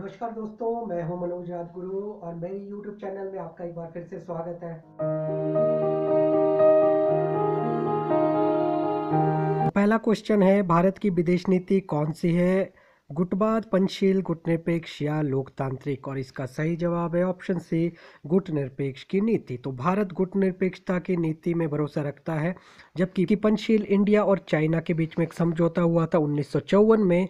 नमस्कार दोस्तों मैं हूं मनोज राजगुरु और मेरे YouTube चैनल में आपका एक बार फिर से स्वागत है पहला क्वेश्चन है भारत की विदेश नीति कौन सी है गुटबाद पंचशील गुटनिरपेक्ष या लोकतांत्रिक और इसका सही जवाब है ऑप्शन सी गुटनिरपेक्ष की नीति तो भारत गुटनिरपेक्षता की नीति में भरोसा रखता है जबकि पंचशील इंडिया और चाइना के बीच में एक समझौता हुआ था उन्नीस में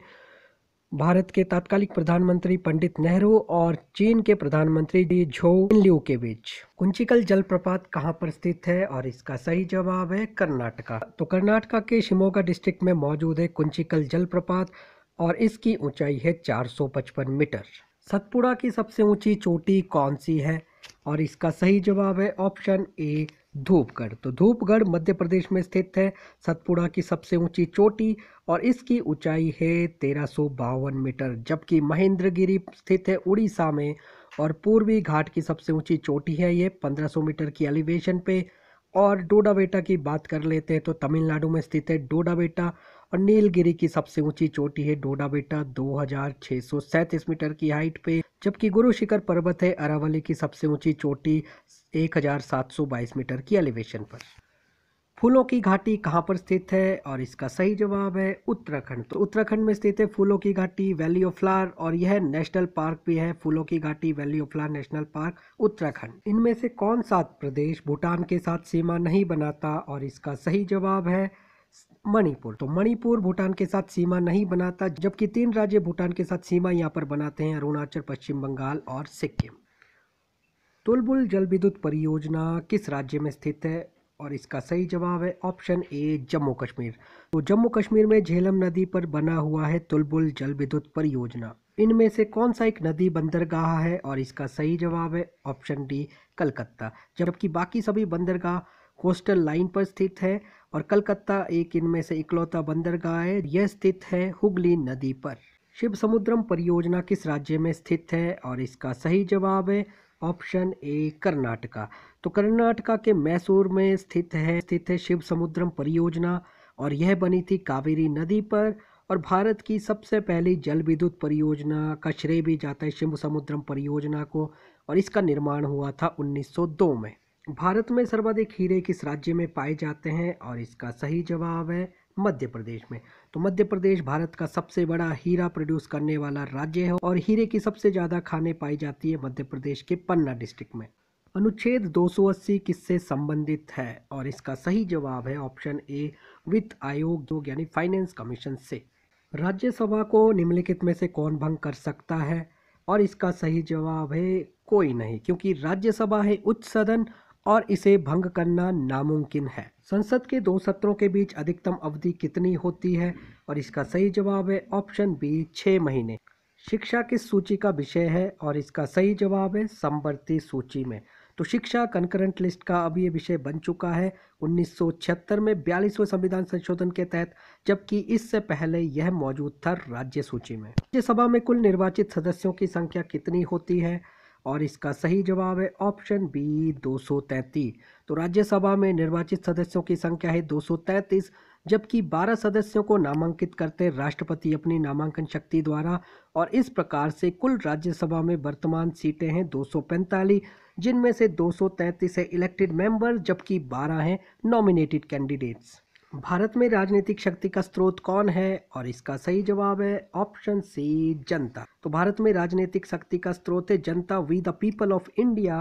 भारत के तात्कालिक प्रधानमंत्री पंडित नेहरू और चीन के प्रधानमंत्री डी झो लियू के बीच कुंचिकल जलप्रपात कहाँ पर स्थित है और इसका सही जवाब है कर्नाटका तो कर्नाटका के शिमोगा डिस्ट्रिक्ट में मौजूद है कुंचिकल जलप्रपात और इसकी ऊंचाई है 455 मीटर सतपुड़ा की सबसे ऊंची चोटी कौन सी है और इसका सही जवाब है ऑप्शन ए धूपगढ़ तो धूपगढ़ मध्य प्रदेश में स्थित है सतपुड़ा की सबसे ऊंची चोटी और इसकी ऊंचाई है तेरह मीटर जबकि महेंद्रगिरी स्थित है उड़ीसा में और पूर्वी घाट की सबसे ऊंची चोटी है ये 1500 मीटर की एलिवेशन पे और डोडाबेटा की बात कर लेते हैं तो तमिलनाडु में स्थित है डोडाबेटा और नीलगिरी की सबसे ऊंची चोटी है डोडा बेटा दो मीटर की हाइट पे जबकि गुरु शिखर पर्वत है अरावली की सबसे ऊंची चोटी 1722 मीटर की एलिवेशन पर फूलों की घाटी कहाँ पर स्थित है और इसका सही जवाब है उत्तराखंड तो उत्तराखंड में स्थित है फूलों की घाटी वैली ऑफ फ्लावर और यह नेशनल पार्क भी है फूलों की घाटी valley of flower national park Uttarakhand इनमें से कौन सा प्रदेश भूटान के साथ सीमा नहीं बनाता और इसका सही जवाब है मणिपुर तो मणिपुर भूटान के साथ सीमा नहीं बनाता जबकि तीन राज्य भूटान के साथ सीमा यहाँ पर बनाते हैं अरुणाचल पश्चिम बंगाल और सिक्किम तुलबुल जल विद्युत परियोजना किस राज्य में स्थित है और इसका सही जवाब है ऑप्शन ए जम्मू कश्मीर तो जम्मू कश्मीर में झेलम नदी पर बना हुआ है तुलबुल जल विद्युत परियोजना इनमें से कौन सा एक नदी बंदरगाह है और इसका सही जवाब है ऑप्शन डी कलकत्ता जबकि बाकी सभी बंदरगाह कोस्टल लाइन पर स्थित है और कलकत्ता एक इनमें से इकलौता बंदरगाह है यह स्थित है हुगली नदी पर शिव समुद्रम परियोजना किस राज्य में स्थित है और इसका सही जवाब है ऑप्शन ए कर्नाटका तो कर्नाटका के मैसूर में स्थित है स्थित है शिव समुद्रम परियोजना और यह बनी थी कावेरी नदी पर और भारत की सबसे पहली जल विद्युत परियोजना का श्रेय भी जाता है शिव समुद्रम परियोजना को और इसका निर्माण हुआ था 1902 में भारत में सर्वाधिक हीरे किस राज्य में पाए जाते हैं और इसका सही जवाब है मध्य प्रदेश में तो मध्य प्रदेश भारत का सबसे बड़ा हीरा प्रोड्यूस करने वाला राज्य है और हीरे की सबसे ज़्यादा खाने पाई जाती है मध्य प्रदेश के पन्ना डिस्ट्रिक्ट में अनुच्छेद 280 किससे संबंधित है और इसका सही जवाब है ऑप्शन ए वित्त आयोग यानी फाइनेंस कमीशन से राज्यसभा को निम्नलिखित में से कौन भंग कर सकता है और इसका सही जवाब है कोई नहीं क्योंकि राज्यसभा है उच्च सदन और इसे भंग करना नामुमकिन है संसद के दो सत्रों के बीच अधिकतम अवधि कितनी होती है और इसका सही जवाब है ऑप्शन बी छः महीने शिक्षा किस सूची का विषय है और इसका सही जवाब है संवर्ती सूची में तो शिक्षा कंकरेंट लिस्ट का अब ये विषय बन चुका है 1976 में बयालीसवें संविधान संशोधन के तहत जबकि इससे पहले यह मौजूद था राज्य सूची में राज्यसभा में कुल निर्वाचित सदस्यों की संख्या कितनी होती है और इसका सही जवाब है ऑप्शन बी 233 तो राज्यसभा में निर्वाचित सदस्यों की संख्या है 233 जबकि 12 सदस्यों को नामांकित करते राष्ट्रपति अपनी नामांकन शक्ति द्वारा और इस प्रकार से कुल राज्यसभा में वर्तमान सीटें हैं 245 जिनमें से 233 है इलेक्टेड मेंबर जबकि 12 हैं नॉमिनेटेड कैंडिडेट्स भारत में राजनीतिक शक्ति का स्रोत कौन है और इसका सही जवाब है ऑप्शन सी जनता तो भारत में राजनीतिक शक्ति का स्रोत है जनता we the people of India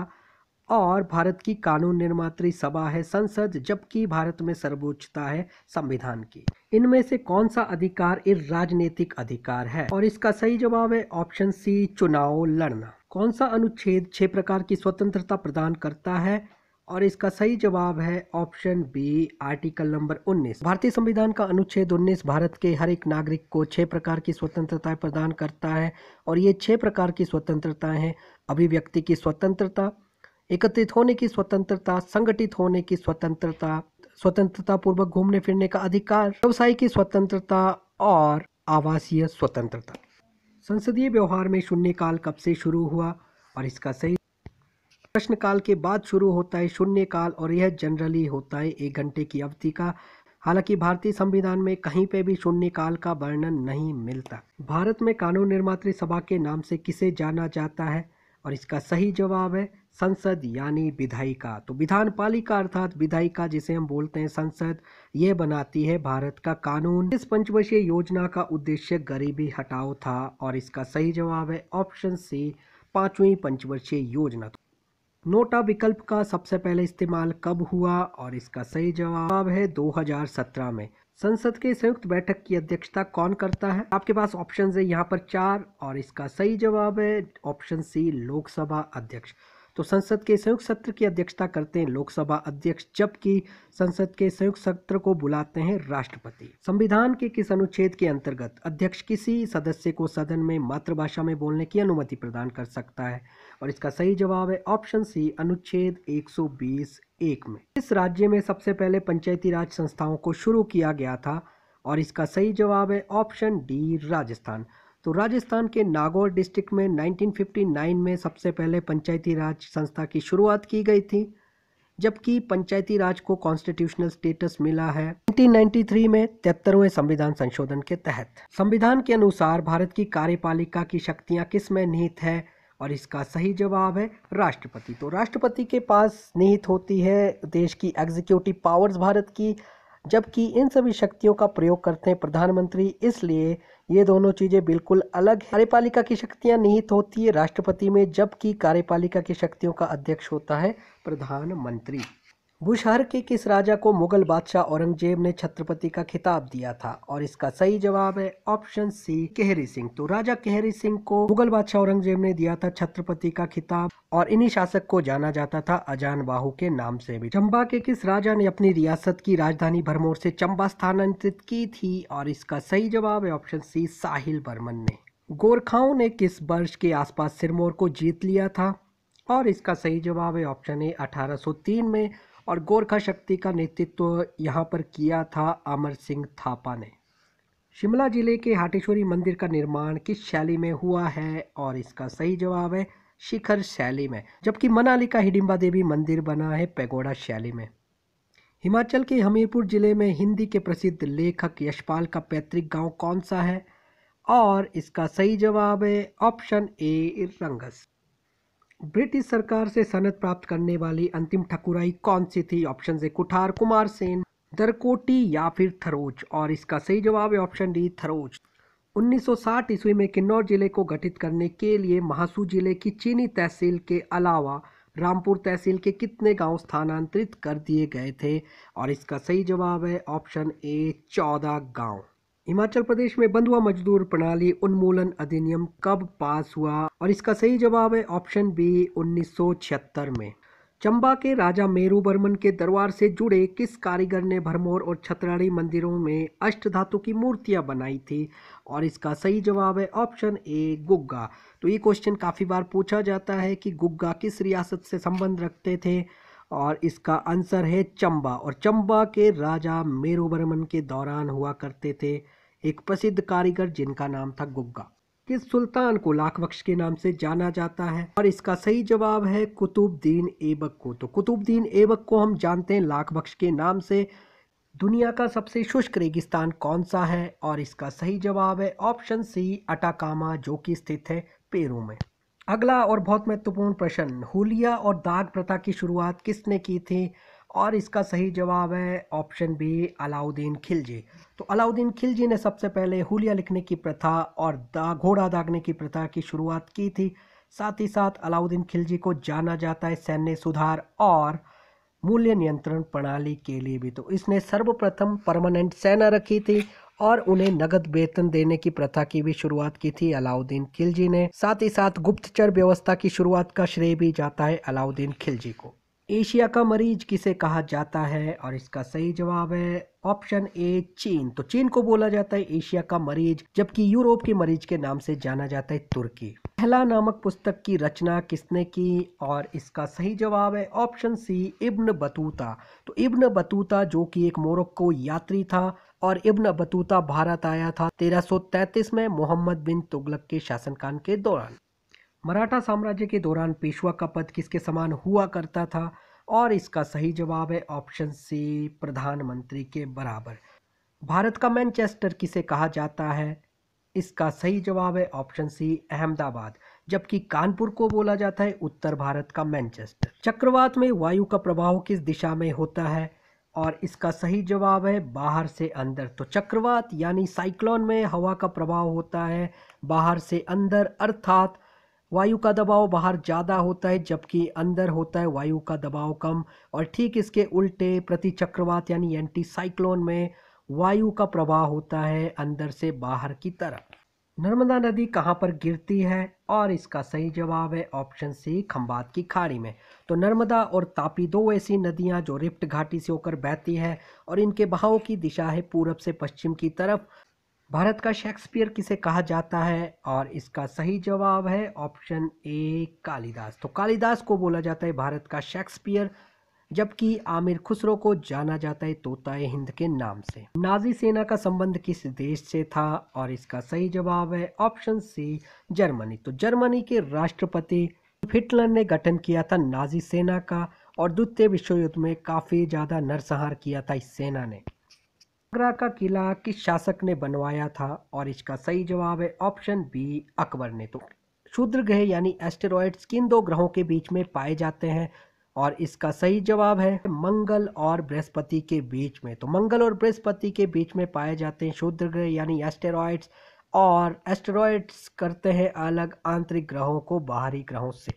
और भारत की कानून निर्मात्री सभा है संसद जबकि भारत में सर्वोच्चता है संविधान की इनमें से कौन सा अधिकार राजनीतिक अधिकार है और इसका सही जवाब है ऑप्शन सी चुनाव लड़ना कौन सा अनुच्छेद छह प्रकार की स्वतंत्रता प्रदान करता है और इसका सही जवाब है ऑप्शन बी आर्टिकल नंबर 19 भारतीय संविधान का अनुच्छेद 19 भारत के हर एक नागरिक को छह प्रकार की स्वतंत्रताएं प्रदान करता है और ये छह प्रकार की स्वतंत्रताएं हैं अभिव्यक्ति की स्वतंत्रता एकत्रित होने की स्वतंत्रता संगठित होने की स्वतंत्रता स्वतंत्रता पूर्वक घूमने फिरने का अधिकार व्यवसाय की स्वतंत्रता और आवासीय स्वतंत्रता संसदीय व्यवहार में शून्यकाल कब से शुरू हुआ और इसका सही प्रश्नकाल के बाद शुरू होता है शून्यकाल और यह जनरली होता है एक घंटे की अवधि का हालांकि भारतीय संविधान में कहीं पे भी शून्यकाल का वर्णन नहीं मिलता भारत में कानून निर्मात सभा के नाम से किसे जाना जाता है और इसका सही जवाब है संसद यानी विधायिका तो विधान पालिका अर्थात विधायिका जिसे हम बोलते हैं संसद ये बनाती है भारत का कानून इस पंचवर्षीय योजना का उद्देश्य गरीबी हटाओ था और इसका सही जवाब है ऑप्शन सी पांचवी पंचवर्षीय योजना नोटा विकल्प का सबसे पहले इस्तेमाल कब हुआ और इसका सही जवाब है 2017 में संसद के संयुक्त बैठक की अध्यक्षता कौन करता है आपके पास ऑप्शन है यहाँ पर चार और इसका सही जवाब है ऑप्शन सी लोकसभा अध्यक्ष तो संसद के संयुक्त सत्र की अध्यक्षता करते हैं लोकसभा अध्यक्ष जबकि संसद के संयुक्त सत्र को बुलाते हैं राष्ट्रपति संविधान के किस अनुच्छेद के अंतर्गत अध्यक्ष किसी सदस्य को सदन में मातृभाषा में बोलने की अनुमति प्रदान कर सकता है और इसका सही जवाब है ऑप्शन सी अनुच्छेद एक एक में इस राज्य में सबसे पहले पंचायती राज संस्थाओं को शुरू किया गया था और इसका सही जवाब है ऑप्शन डी राजस्थान तो राजस्थान के नागौर डिस्ट्रिक्ट में 1959 में सबसे पहले पंचायती राज संस्था की शुरुआत की गई थी जबकि पंचायती राज को कॉन्स्टिट्यूशनल स्टेटस मिला है 1993 में तिहत्तरवें संविधान संशोधन के तहत संविधान के अनुसार भारत की कार्यपालिका की शक्तियां किस में निहित है और इसका सही जवाब है राष्ट्रपति तो राष्ट्रपति के पास निहित होती है देश की एग्जीक्यूटिव पावर्स भारत की जबकि इन सभी शक्तियों का प्रयोग करते हैं प्रधानमंत्री इसलिए ये दोनों चीज़ें बिल्कुल अलग है कार्यपालिका की शक्तियाँ निहित होती है राष्ट्रपति में जबकि कार्यपालिका की शक्तियों का अध्यक्ष होता है प्रधानमंत्री बुशहर के किस राजा को मुगल बादशाह औरंगजेब ने छत्रपति का खिताब दिया था और इसका सही जवाब है ऑप्शन सी केहरी सिंह तो राजा केहरी सिंह को मुगल बादशाह औरंगजेब ने दिया था छत्रपति का खिताब और इन्हीं शासक को जाना जाता था अजान बाहू के नाम से भी चंबा के किस राजा ने अपनी रियासत की राजधानी भरमोर से चंबा स्थानांतरित की थी और इसका सही जवाब है ऑप्शन सी साहिल बर्मन ने गोरखाओं ने किस वर्ष के आसपास सिरमौर को जीत लिया था और इसका सही जवाब है ऑप्शन ए 1803 में और गोरखा शक्ति का नेतृत्व यहाँ पर किया था अमर सिंह थापा ने शिमला जिले के हाटेश्वरी मंदिर का निर्माण किस शैली में हुआ है और इसका सही जवाब है शिखर शैली में जबकि मनाली का हिडिम्बा देवी मंदिर बना है पैगोड़ा शैली में हिमाचल के हमीरपुर जिले में हिंदी के प्रसिद्ध लेखक यशपाल का पैतृक गांव कौन सा है और इसका सही जवाब है ऑप्शन ए रंगस ब्रिटिश सरकार से सनद प्राप्त करने वाली अंतिम ठकुराई कौन सी थी ऑप्शन है कुठार कुमार सेन दरकोटी या फिर थरोच और इसका सही जवाब है ऑप्शन डी थरोच 1960 ईस्वी में किन्नौर जिले को गठित करने के लिए महासू जिले की चीनी तहसील के अलावा रामपुर तहसील के कितने गांव स्थानांतरित कर दिए गए थे और इसका सही जवाब है ऑप्शन ए चौदह गांव हिमाचल प्रदेश में बंधुआ मजदूर प्रणाली उन्मूलन अधिनियम कब पास हुआ और इसका सही जवाब है ऑप्शन बी उन्नीस में चंबा के राजा मेरू बर्मन के दरबार से जुड़े किस कारीगर ने भरमौर और छतराड़ी मंदिरों में अष्ट धातु की मूर्तियां बनाई थी और इसका सही जवाब है ऑप्शन ए गुग्गा तो ये क्वेश्चन काफ़ी बार पूछा जाता है कि गुग्गा किस रियासत से संबंध रखते थे और इसका आंसर है चंबा और चंबा के राजा मेरू बर्मन के दौरान हुआ करते थे एक प्रसिद्ध कारीगर जिनका नाम था गुग्गा किस सुल्तान को लाख बख्श के नाम से जाना जाता है और इसका सही जवाब है कुतुबद्दीन ऐबक को तो कुतुबद्दीन ऐबक को हम जानते हैं लाख बख्श के नाम से दुनिया का सबसे शुष्क रेगिस्तान कौन सा है और इसका सही जवाब है ऑप्शन सी अटाकामा जो कि स्थित है पेरू में अगला और बहुत महत्वपूर्ण प्रश्न हुलिया और दाग प्रथा की शुरुआत किसने की थी और इसका सही जवाब है ऑप्शन बी अलाउद्दीन खिलजी तो अलाउद्दीन खिलजी ने सबसे पहले हुलिया लिखने की प्रथा और दा घोड़ा दागने की प्रथा की शुरुआत की थी साथ ही साथ अलाउद्दीन खिलजी को जाना जाता है सैन्य सुधार और मूल्य नियंत्रण प्रणाली के लिए भी तो इसने सर्वप्रथम परमानेंट सेना रखी थी और उन्हें नगद वेतन देने की प्रथा की भी शुरुआत की थी अलाउद्दीन खिलजी ने साथ ही साथ गुप्तचर व्यवस्था की शुरुआत का श्रेय भी जाता है अलाउद्दीन खिलजी को एशिया का मरीज किसे कहा जाता है और इसका सही जवाब है ऑप्शन ए चीन तो चीन को बोला जाता है एशिया का मरीज जबकि यूरोप के मरीज के नाम से जाना जाता है तुर्की पहला नामक पुस्तक की रचना किसने की और इसका सही जवाब है ऑप्शन सी इब्न बतूता तो इब्न बतूता जो कि एक मोरक्को यात्री था और इब्न बतूता भारत आया था 1333 में मोहम्मद बिन तुगलक के शासनकाल के दौरान मराठा साम्राज्य के दौरान पेशवा का पद किसके समान हुआ करता था और इसका सही जवाब है ऑप्शन सी प्रधानमंत्री के बराबर भारत का मैनचेस्टर किसे कहा जाता है इसका सही जवाब है ऑप्शन सी अहमदाबाद जबकि कानपुर को बोला जाता है उत्तर भारत का मैनचेस्टर चक्रवात में वायु का प्रभाव किस दिशा में होता है और इसका सही जवाब है बाहर से अंदर तो चक्रवात यानी साइक्लोन में हवा का प्रभाव होता है बाहर से अंदर अर्थात वायु का दबाव बाहर ज़्यादा होता है जबकि अंदर होता है वायु का दबाव कम और ठीक इसके उल्टे प्रति चक्रवात यानी एंटी साइक्लोन में वायु का प्रवाह होता है अंदर से बाहर की तरफ नर्मदा नदी कहाँ पर गिरती है और इसका सही जवाब है ऑप्शन सी खम्बात की खाड़ी में तो नर्मदा और तापी दो ऐसी नदियाँ जो रिप्ट घाटी से होकर बहती है और इनके बहाव की दिशा है पूरब से पश्चिम की तरफ भारत का शेक्सपियर किसे कहा जाता है और इसका सही जवाब है ऑप्शन ए कालिदास तो कालिदास को बोला जाता है भारत का शेक्सपियर जबकि आमिर खुसरो को जाना जाता है तोताए हिंद के नाम से नाजी सेना का संबंध किस देश से था और इसका सही जवाब है ऑप्शन सी जर्मनी तो जर्मनी के राष्ट्रपति हिटलर ने गठन किया था नाजी सेना का और द्वितीय विश्व युद्ध में काफ़ी ज़्यादा नरसंहार किया था इस सेना ने आगरा का किला किस शासक ने बनवाया था और इसका सही जवाब है ऑप्शन बी अकबर ने तो शुद्र ग्रह यानी एस्टेरॉयड्स किन दो ग्रहों के बीच में पाए जाते हैं और इसका सही जवाब है मंगल और बृहस्पति के बीच में तो मंगल और बृहस्पति के बीच में पाए जाते हैं शुद्र ग्रह यानी एस्टेरॉयड्स और एस्टेरॉयड्स करते हैं अलग आंतरिक ग्रहों को बाहरी ग्रहों से